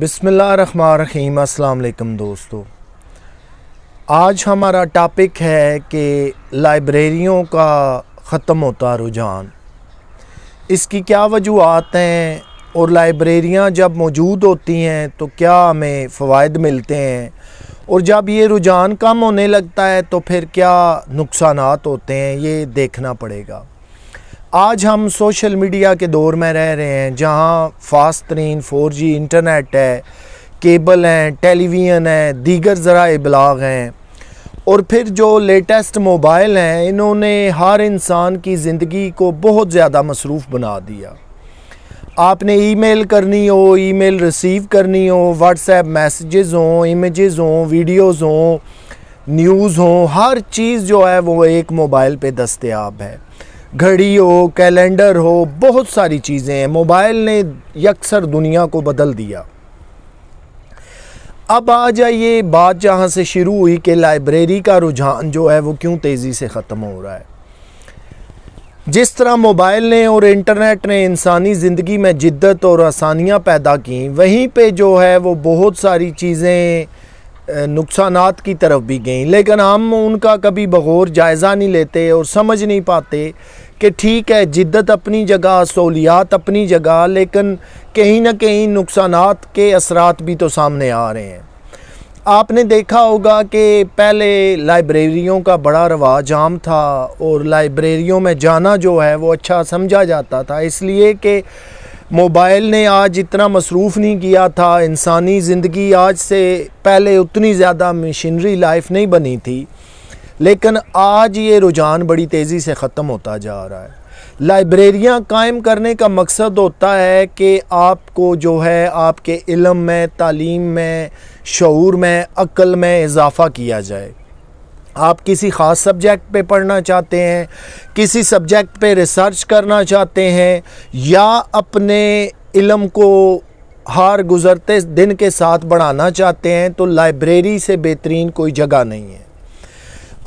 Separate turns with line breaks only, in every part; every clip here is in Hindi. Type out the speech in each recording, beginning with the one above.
बिसमीम अल्लाम दोस्तों आज हमारा टॉपिक है कि लाइब्रेरियों का ख़त्म होता रुझान इसकी क्या वजूहत हैं और लाइब्रेरियाँ जब मौजूद होती हैं तो क्या हमें फ़वाद मिलते हैं और जब ये रुझान कम होने लगता है तो फिर क्या नुकसान होते हैं ये देखना पड़ेगा आज हम सोशल मीडिया के दौर में रह रहे हैं जहाँ फास्ट तरीन फोर जी इंटरनेट है केबल हैं टेलीविज़न है दीगर ज़रा इबलाग हैं और फिर जो लेटेस्ट मोबाइल हैं इन्होंने हर इंसान की ज़िंदगी को बहुत ज़्यादा मसरूफ़ बना दिया आपने ईमेल करनी हो ईमेल रिसीव करनी हो व्हाट्सएप मैसेजेस हों इमेजेस हों वीडियोस हों न्यूज़ हों हर चीज़ जो है वो एक मोबाइल पे दस्तयाब है घड़ी हो कैलेंडर हो बहुत सारी चीज़ें हैं मोबाइल ने यकसर दुनिया को बदल दिया अब आ जाइए बात जहाँ से शुरू हुई कि लाइब्रेरी का रुझान जो है वो क्यों तेज़ी से ख़त्म हो रहा है जिस तरह मोबाइल ने और इंटरनेट ने इंसानी ज़िंदगी में जिद्दत और आसानियाँ पैदा की वहीं पे जो है वो बहुत सारी चीज़ें नुकसान की तरफ भी गई लेकिन हम उनका कभी बगौर जायज़ा नहीं लेते और समझ नहीं पाते कि ठीक है जिद्दत अपनी जगह सहूलियात अपनी जगह लेकिन कहीं ना कहीं नुकसान के असरात भी तो सामने आ रहे हैं आपने देखा होगा कि पहले लाइब्रेरियों का बड़ा रवाज आम था और लाइब्रेरियों में जाना जो है वो अच्छा समझा जाता था इसलिए कि मोबाइल ने आज इतना मसरूफ़ नहीं किया था इंसानी ज़िंदगी आज से पहले उतनी ज़्यादा मशीनरी लाइफ नहीं बनी थी लेकिन आज ये रुझान बड़ी तेज़ी से ख़त्म होता जा रहा है लाइब्रेरियाँ कायम करने का मकसद होता है कि आपको जो है आपके इलम में तालीम में शूर में अक्ल में इजाफ़ा किया जाए आप किसी ख़ास सब्जेक्ट पे पढ़ना चाहते हैं किसी सब्जेक्ट पे रिसर्च करना चाहते हैं या अपने इलम को हार गुज़रते दिन के साथ बढ़ाना चाहते हैं तो लाइब्रेरी से बेहतरीन कोई जगह नहीं है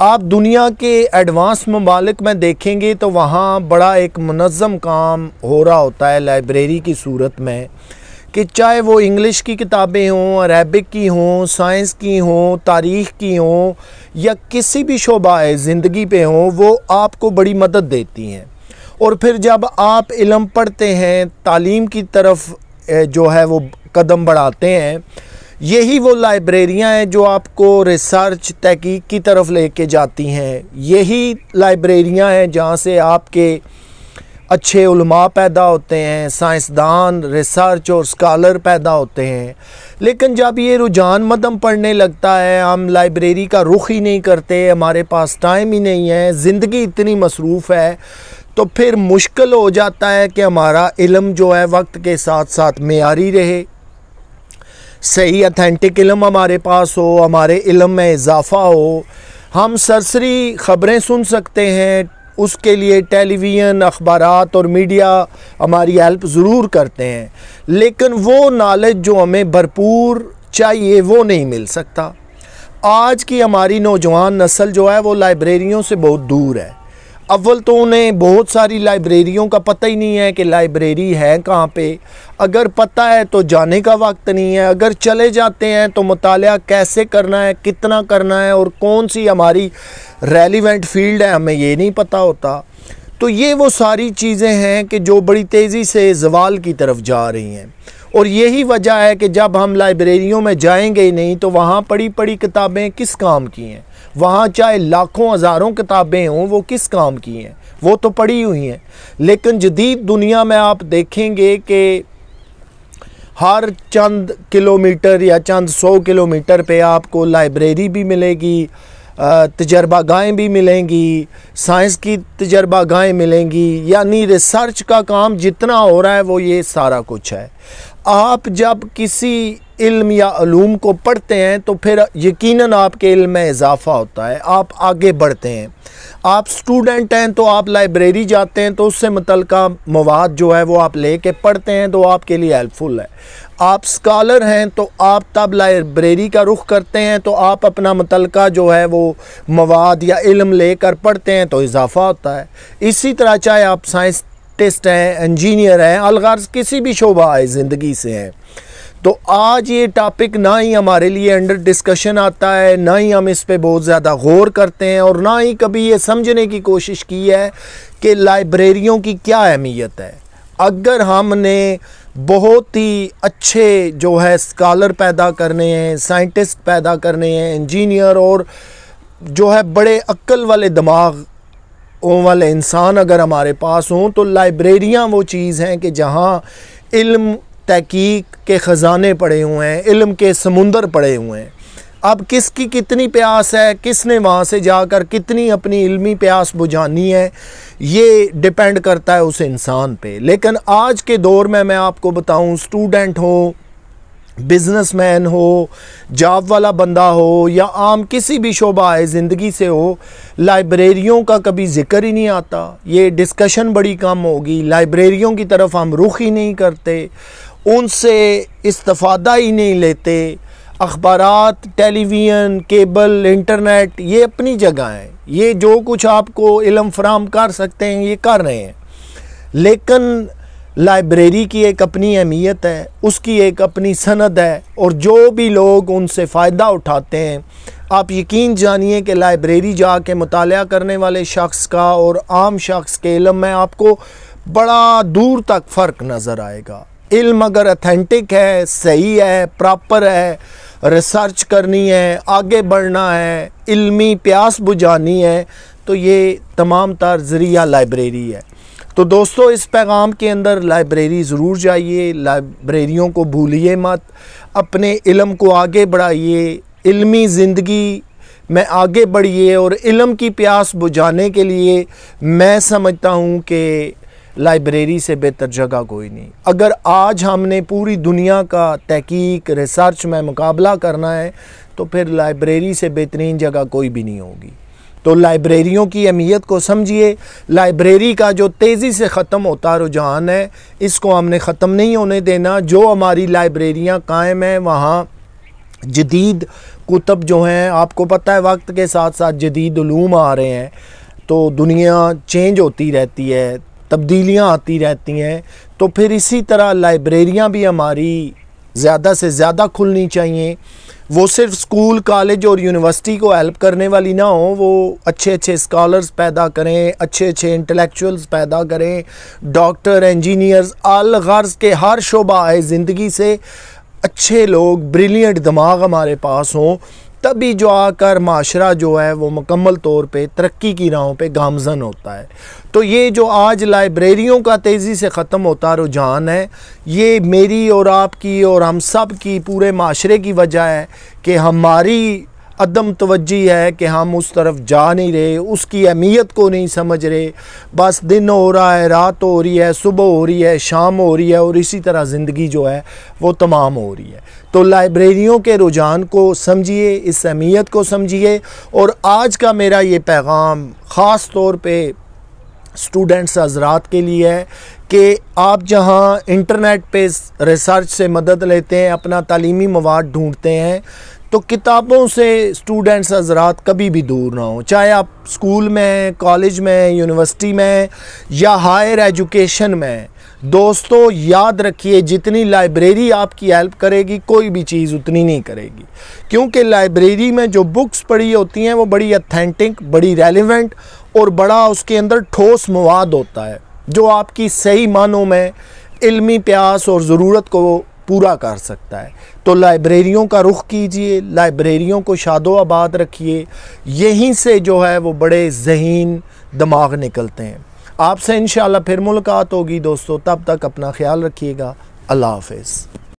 आप दुनिया के एडवांस ममालिक में देखेंगे तो वहाँ बड़ा एक मनज़म काम हो रहा होता है लाइब्रेरी की सूरत में कि चाहे वो इंग्लिश की किताबें हों अरबिक की हों साइंस की हों तारीख़ की हों या किसी भी शोबाए ज़िंदगी पे हों वो आपको बड़ी मदद देती हैं और फिर जब आप इलम पढ़ते हैं तालीम की तरफ जो है वो कदम बढ़ाते हैं यही वो लाइब्रेरियाँ हैं जो आपको रिसर्च तहकीक की तरफ लेके जाती हैं यही लाइब्रेरियाँ हैं जहाँ से आपके अच्छे उलमा पैदा होते हैं साइंसदान रिसर्च और स्कॉलर पैदा होते हैं लेकिन जब ये रुझान मदम पढ़ने लगता है हम लाइब्रेरी का रुख ही नहीं करते हमारे पास टाइम ही नहीं है ज़िंदगी इतनी मसरूफ़ है तो फिर मुश्किल हो जाता है कि हमारा इलम जो है वक्त के साथ साथ मैारी रहे सही अथेंटिक इलम हमारे पास हो हमारे इलम में इजाफ़ा हो हम सरसरी ख़बरें सुन सकते हैं उसके लिए टेलीविज़न अखबार और मीडिया हमारी हेल्प ज़रूर करते हैं लेकिन वो नॉलेज जो हमें भरपूर चाहिए वो नहीं मिल सकता आज की हमारी नौजवान नस्ल जो है वो लाइब्रेरियों से बहुत दूर है अव्वल तो उन्हें बहुत सारी लाइब्रेरियों का पता ही नहीं है कि लाइब्रेरी है कहाँ पे अगर पता है तो जाने का वक्त नहीं है अगर चले जाते हैं तो मताल कैसे करना है कितना करना है और कौन सी हमारी रेलिवेंट फील्ड है हमें ये नहीं पता होता तो ये वो सारी चीज़ें हैं कि जो बड़ी तेज़ी से जवाल की तरफ जा रही हैं और यही वजह है कि जब हम लाइब्रेरियों में जाएंगे ही नहीं तो वहाँ पड़ी पड़ी किताबें किस काम की हैं वहाँ चाहे लाखों हज़ारों किताबें हों वो किस काम की हैं वो तो पड़ी हुई हैं लेकिन जदीद दुनिया में आप देखेंगे कि हर चंद किलोमीटर या चंद सौ किलोमीटर पे आपको लाइब्रेरी भी मिलेगी तजर्बा गाहें भी मिलेंगी साइंस की तजर्बा गाहें मिलेंगी यानी रिसर्च का काम जितना हो रहा है वो ये सारा कुछ है आप जब किसी इल्म या अलूम को पढ़ते हैं तो फिर यकीनन आपके इल्म में इजाफ़ा होता है आप आगे बढ़ते हैं आप स्टूडेंट हैं तो आप लाइब्रेरी जाते हैं तो उससे मुतल मवाद जो है वो आप ले कर पढ़ते हैं तो आपके लिए हेल्पफुल है आप स्कॉलर हैं तो आप तब लाइब्रेरी का रुख करते हैं तो आप अपना मुतल जो है वो मवाद या इल्म लेकर पढ़ते हैं तो इजाफ़ा होता है इसी तरह चाहे आप साइंस आर्टिस्ट हैं इंजीनियर हैं अलगार किसी भी शोभा आए ज़िंदगी से हैं तो आज ये टॉपिक ना ही हमारे लिए अंडर डिस्कशन आता है ना ही हम इस पर बहुत ज़्यादा गौर करते हैं और ना ही कभी ये समझने की कोशिश की है कि लाइब्रेरियों की क्या अहमियत है अगर हमने बहुत ही अच्छे जो है स्कॉलर पैदा करने हैं साइंटिस्ट पैदा करने हैं इंजीनियर और जो है बड़े अक्ल वाले दिमाग वाले इंसान अगर हमारे पास हों तो लाइब्रेरियाँ वो चीज़ हैं कि जहाँ इल्म तहकीक के ख़जाने पड़े हुए हैं इल्म के समुंदर पड़े हुए हैं अब किसकी कितनी प्यास है किसने वहाँ से जाकर कितनी अपनी इल्मी प्यास बुझानी है ये डिपेंड करता है उस इंसान पे लेकिन आज के दौर में मैं आपको बताऊँ स्टूडेंट हो बिजनेसमैन हो जॉब वाला बंदा हो या आम किसी भी शोबा आए ज़िंदगी से हो लाइब्रेरियों का कभी जिक्र ही नहीं आता ये डिस्कशन बड़ी कम होगी लाइब्रेरियों की तरफ हम रुख ही नहीं करते उनसे इस्तफ़ादा ही नहीं लेते अखबार टेलीविज़न केबल इंटरनेट ये अपनी जगह हैं ये जो कुछ आपको इलम फ्राहम कर सकते हैं ये कर रहे हैं लेकिन लाइब्रेरी की एक अपनी अहमियत है उसकी एक अपनी सनद है और जो भी लोग उनसे फ़ायदा उठाते हैं आप यकीन जानिए कि लाइब्रेरी जा के मुताल करने वाले शख्स का और आम शख्स के इलम में आपको बड़ा दूर तक फ़र्क नज़र आएगा इल्म अगर अथेंटिक है सही है प्रॉपर है रिसर्च करनी है आगे बढ़ना है इल्मी प्यास बुझानी है तो ये तमाम तार ज़रिया लाइब्रेरी है तो दोस्तों इस पैगाम के अंदर लाइब्रेरी ज़रूर जाइए लाइब्रेरियों को भूलिए मत अपने इलम को आगे बढ़ाइए इलमी ज़िंदगी में आगे बढ़िए और इलम की प्यास बुझाने के लिए मैं समझता हूँ कि लाइब्रेरी से बेहतर जगह कोई नहीं अगर आज हमने पूरी दुनिया का तहकीक रिसर्च में मुकाबला करना है तो फिर लाइब्रेरी से बेहतरीन जगह कोई भी नहीं होगी तो लाइब्रेरियों की अहमियत को समझिए लाइब्रेरी का जो तेज़ी से ख़त्म होता रुझान है इसको हमने ख़त्म नहीं होने देना जो हमारी लाइब्रेरियाँ कायम हैं वहाँ जदीद कुतब जो हैं आपको पता है वक्त के साथ साथ जदीद आ रहे हैं तो दुनिया चेंज होती रहती है तब्दीलियाँ आती रहती हैं तो फिर इसी तरह लाइब्रेरियाँ भी हमारी ज़्यादा से ज़्यादा खुलनी चाहिए वो सिर्फ स्कूल कॉलेज और यूनिवर्सिटी को हेल्प करने वाली ना हो वो अच्छे अच्छे स्कॉलर्स पैदा करें अच्छे अच्छे इंटेलेक्चुअल्स पैदा करें डॉक्टर इंजीनियर्स आल गर्ज के हर शोबा आए ज़िंदगी से अच्छे लोग ब्रिलियंट दिमाग हमारे पास हों तभी जो आकर माशरा जो है वो मुकम्मल तौर पे तरक्की की राहों पे गामजन होता है तो ये जो आज लाइब्रेरियों का तेज़ी से ख़त्म होता रुझान है ये मेरी और आपकी और हम सब की पूरे माशरे की वजह है कि हमारी अदम तवज्जी है कि हम उस तरफ जा नहीं रहे उसकी अहमियत को नहीं समझ रहे बस दिन हो रहा है रात हो रही है सुबह हो रही है शाम हो रही है और इसी तरह ज़िंदगी जो है वो तमाम हो रही है तो लाइब्रेरियों के रुझान को समझिए इस अहमियत को समझिए और आज का मेरा ये पैगाम ख़ास तौर पर स्टूडेंट्स हजरात के लिए है कि आप जहाँ इंटरनेट पे रिसर्च से मदद लेते हैं अपना तलीमी मवाद ढूंढते हैं तो किताबों से स्टूडेंट्स हजरात कभी भी दूर ना हो चाहे आप स्कूल में कॉलेज में यूनिवर्सिटी में या हायर एजुकेशन में दोस्तों याद रखिए जितनी लाइब्रेरी आपकी हेल्प करेगी कोई भी चीज़ उतनी नहीं करेगी क्योंकि लाइब्रेरी में जो बुक्स पढ़ी होती हैं वो बड़ी अथेंटिक बड़ी रेलिवेंट और बड़ा उसके अंदर ठोस मवाद होता है जो आपकी सही मानों में इल्मी प्यास और ज़रूरत को पूरा कर सकता है तो लाइब्रेरियों का रुख कीजिए लाइब्रेरियों को शादो आबाद रखिए यहीं से जो है वो बड़े जहीन दिमाग निकलते हैं आपसे इन फिर मुलाकात होगी दोस्तों तब तक अपना ख्याल रखिएगा अल्लाह हाफिज़